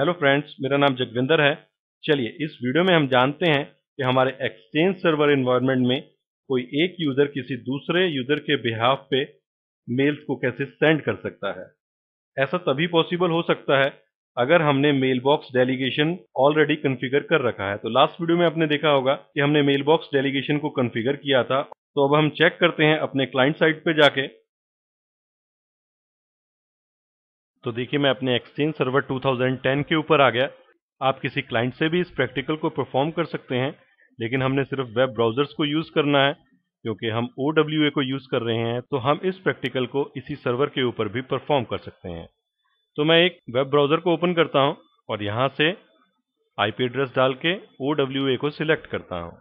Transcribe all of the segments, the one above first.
hello friends मेरा नाम जगविंदर है चलिए इस वीडियो में हम जानते हैं कि हमारे एक्सचेंज सर्वर इन्वायरमेंट में कोई एक यूज़र किसी दूसरे यूज़र के बिहाफ पे मेल्स को कैसे सेंड कर सकता है ऐसा तभी पॉसिबल हो सकता है अगर हमने mailbox delegation already configure कर रखा है तो लास्ट वीडियो में आपने देखा होगा कि हमने मेल बॉक्स डेलीगेशन को कन्फिगर किया था तो अब हम चेक करते हैं अपने क्लाइंट साइट पर जाके तो देखिए मैं अपने एक्सचेंज सर्वर 2010 के ऊपर आ गया आप किसी क्लाइंट से भी इस प्रैक्टिकल को परफॉर्म कर सकते हैं लेकिन हमने सिर्फ वेब ब्राउजर्स को यूज़ करना है क्योंकि हम ओ को यूज़ कर रहे हैं तो हम इस प्रैक्टिकल को इसी सर्वर के ऊपर भी परफॉर्म कर सकते हैं तो मैं एक वेब ब्राउज़र को ओपन करता हूँ और यहाँ से आईपी एड्रेस डाल के ओ को सिलेक्ट करता हूँ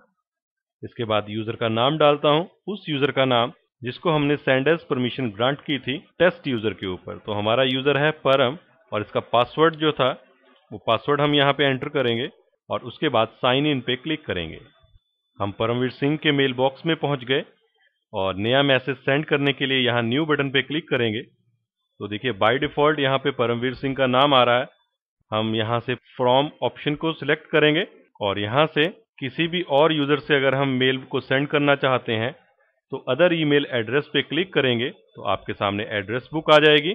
इसके बाद यूज़र का नाम डालता हूँ उस यूज़र का नाम जिसको हमने सेंडर्स परमिशन ग्रांट की थी टेस्ट यूज़र के ऊपर तो हमारा यूज़र है परम और इसका पासवर्ड जो था वो पासवर्ड हम यहाँ पे एंटर करेंगे और उसके बाद साइन इन पे क्लिक करेंगे हम परमवीर सिंह के मेल बॉक्स में पहुँच गए और नया मैसेज सेंड करने के लिए यहाँ न्यू बटन पे क्लिक करेंगे तो देखिए बाय डिफ़ॉल्ट यहाँ पे परमवीर सिंह का नाम आ रहा है हम यहाँ से फ्रॉम ऑप्शन को सिलेक्ट करेंगे और यहाँ से किसी भी और यूज़र से अगर हम मेल को सेंड करना चाहते हैं तो अदर ईमेल एड्रेस पे क्लिक करेंगे तो आपके सामने एड्रेस बुक आ जाएगी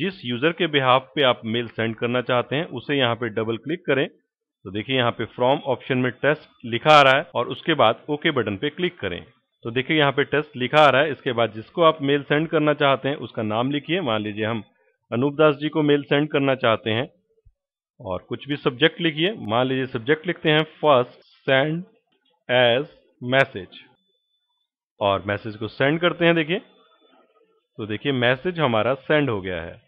जिस यूज़र के बिहाफ पे आप मेल सेंड करना चाहते हैं उसे यहाँ पे डबल क्लिक करें तो देखिए यहाँ पे फ्रॉम ऑप्शन में टेस्ट लिखा आ रहा है और उसके बाद ओके बटन पे क्लिक करें तो देखिए यहाँ पे टेस्ट लिखा आ रहा है इसके बाद जिसको आप मेल सेंड करना चाहते हैं उसका नाम लिखिए मान लीजिए हम अनूप दास जी को मेल सेंड करना चाहते हैं और कुछ भी सब्जेक्ट लिखिए मान लीजिए सब्जेक्ट लिखते हैं फर्स्ट सेंड एज मैसेज और मैसेज को सेंड करते हैं देखिए तो देखिए मैसेज हमारा सेंड हो गया है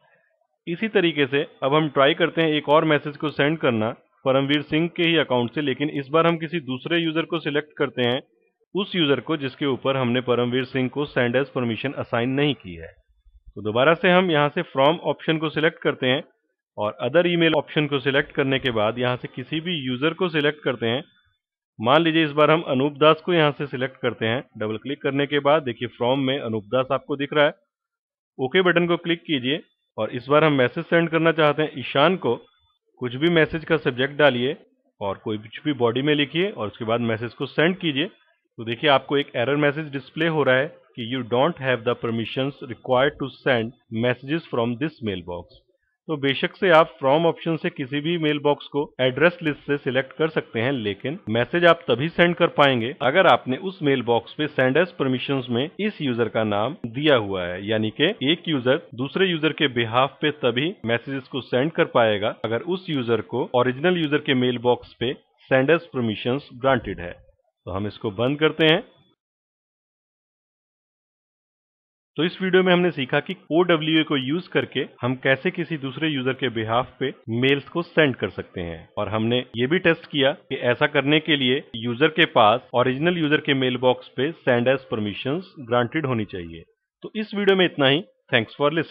इसी तरीके से अब हम ट्राई करते हैं एक और मैसेज को सेंड करना परमवीर सिंह के ही अकाउंट से लेकिन इस बार हम किसी दूसरे यूज़र को सिलेक्ट करते हैं उस यूज़र को जिसके ऊपर हमने परमवीर सिंह को सेंड एज परमिशन असाइन नहीं की है तो दोबारा से हम यहाँ से फ्रॉम ऑप्शन को सिलेक्ट करते हैं और अदर ईमेल ऑप्शन को सिलेक्ट करने के बाद यहाँ से किसी भी यूज़र को सिलेक्ट करते हैं मान लीजिए इस बार हम अनूप दास को यहाँ से सिलेक्ट करते हैं डबल क्लिक करने के बाद देखिए फॉर्म में अनूप दास आपको दिख रहा है ओके बटन को क्लिक कीजिए और इस बार हम मैसेज सेंड करना चाहते हैं ईशान को कुछ भी मैसेज का सब्जेक्ट डालिए और कोई कुछ भी बॉडी में लिखिए और उसके बाद मैसेज को सेंड कीजिए तो देखिए आपको एक एरर मैसेज डिस्प्ले हो रहा है कि you don't have the permissions required to send messages from this mailbox तो बेशक से आप फ्रॉम ऑप्शन से किसी भी मेल बॉक्स को एड्रेस लिस्ट से सिलेक्ट कर सकते हैं लेकिन मैसेज आप तभी सेंड कर पाएंगे अगर आपने उस मेल बॉक्स पे सेंड एस परमिशन में इस यूजर का नाम दिया हुआ है यानी कि एक यूजर दूसरे यूजर के बिहाफ पे तभी मैसेजेस को सेंड कर पाएगा अगर उस यूजर को ओरिजिनल यूजर के मेल बॉक्स पे सेंड एस परमिशन ग्रांटेड है तो हम इसको बंद करते हैं तो इस वीडियो में हमने सीखा कि ओ डब्ल्यू को यूज करके हम कैसे किसी दूसरे यूजर के बिहाफ पे मेल्स को सेंड कर सकते हैं और हमने ये भी टेस्ट किया कि ऐसा करने के लिए यूजर के पास ओरिजिनल यूजर के मेल बॉक्स पे सेंड एज परमिशन ग्रांटेड होनी चाहिए तो इस वीडियो में इतना ही थैंक्स फॉर लिसनिंग